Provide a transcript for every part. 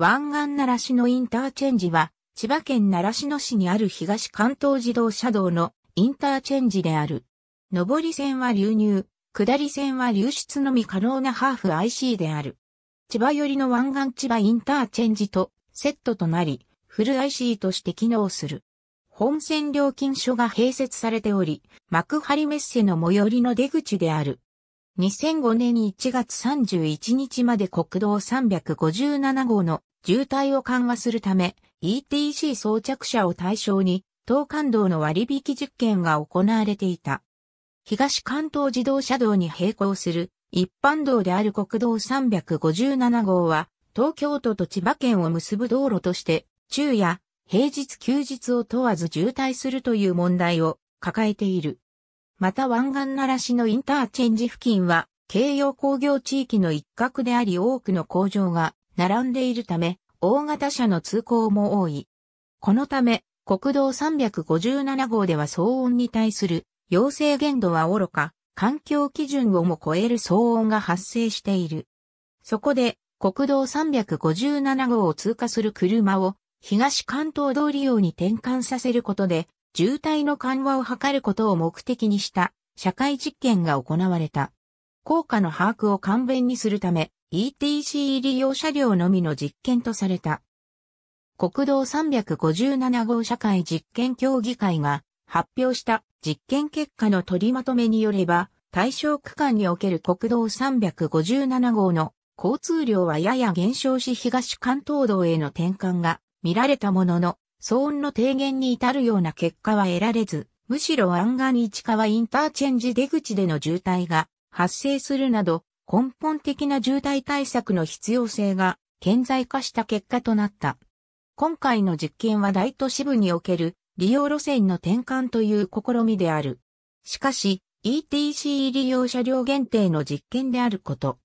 湾岸奈良市のインターチェンジは、千葉県良市の市にある東関東自動車道のインターチェンジである。上り線は流入、下り線は流出のみ可能なハーフ IC である。千葉寄りの湾岸千葉インターチェンジとセットとなり、フル IC として機能する。本線料金所が併設されており、幕張メッセの最寄りの出口である。2005年1月31日まで国道357号の渋滞を緩和するため、ETC 装着車を対象に、東関道の割引実験が行われていた。東関東自動車道に並行する一般道である国道357号は、東京都と千葉県を結ぶ道路として、昼夜、平日休日を問わず渋滞するという問題を抱えている。また湾岸奈良市のインターチェンジ付近は、京葉工業地域の一角であり多くの工場が並んでいるため、大型車の通行も多い。このため、国道357号では騒音に対する要請限度は愚か、環境基準をも超える騒音が発生している。そこで、国道357号を通過する車を東関東道利用に転換させることで、渋滞の緩和を図ることを目的にした社会実験が行われた。効果の把握を簡便にするため、ETC 利用車両のみの実験とされた。国道357号社会実験協議会が発表した実験結果の取りまとめによれば、対象区間における国道357号の交通量はやや減少し東関東道への転換が見られたものの、騒音の低減に至るような結果は得られず、むしろ湾岸市川インターチェンジ出口での渋滞が発生するなど、根本的な渋滞対策の必要性が顕在化した結果となった。今回の実験は大都市部における利用路線の転換という試みである。しかし、ETC 利用車両限定の実験であること。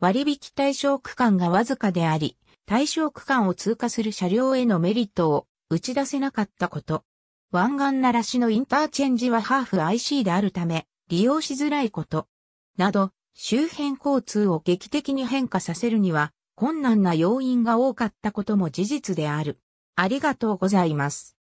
割引対象区間がわずかであり、対象区間を通過する車両へのメリットを打ち出せなかったこと。湾岸ならしのインターチェンジはハーフ IC であるため、利用しづらいこと。など、周辺交通を劇的に変化させるには困難な要因が多かったことも事実である。ありがとうございます。